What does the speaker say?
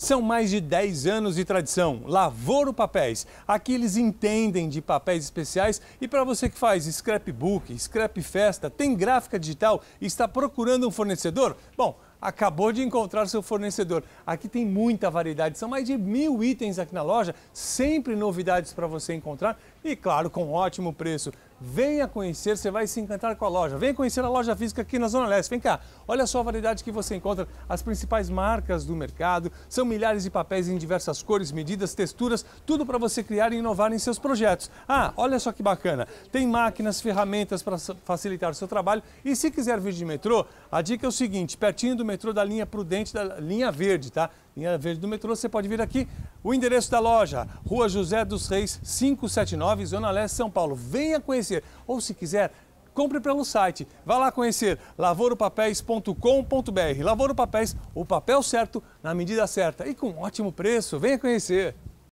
São mais de 10 anos de tradição. Lavoro Papéis. Aqui eles entendem de papéis especiais e para você que faz scrapbook, scrap festa, tem gráfica digital e está procurando um fornecedor, bom, acabou de encontrar seu fornecedor. Aqui tem muita variedade, são mais de mil itens aqui na loja, sempre novidades para você encontrar e, claro, com ótimo preço. Venha conhecer, você vai se encantar com a loja. Venha conhecer a loja física aqui na Zona Leste. Vem cá, olha só a variedade que você encontra, as principais marcas do mercado. São milhares de papéis em diversas cores, medidas, texturas, tudo para você criar e inovar em seus projetos. Ah, olha só que bacana. Tem máquinas, ferramentas para facilitar o seu trabalho. E se quiser vir de metrô, a dica é o seguinte, pertinho do metrô da linha Prudente, da linha Verde, tá? Linha Verde do metrô, você pode vir aqui o endereço da loja, Rua José dos Reis, 579, Zona Leste, São Paulo. Venha conhecer, ou se quiser, compre pelo site. Vá lá conhecer lavouropapéis.com.br. Lavouro Papéis, o papel certo na medida certa e com ótimo preço. Venha conhecer.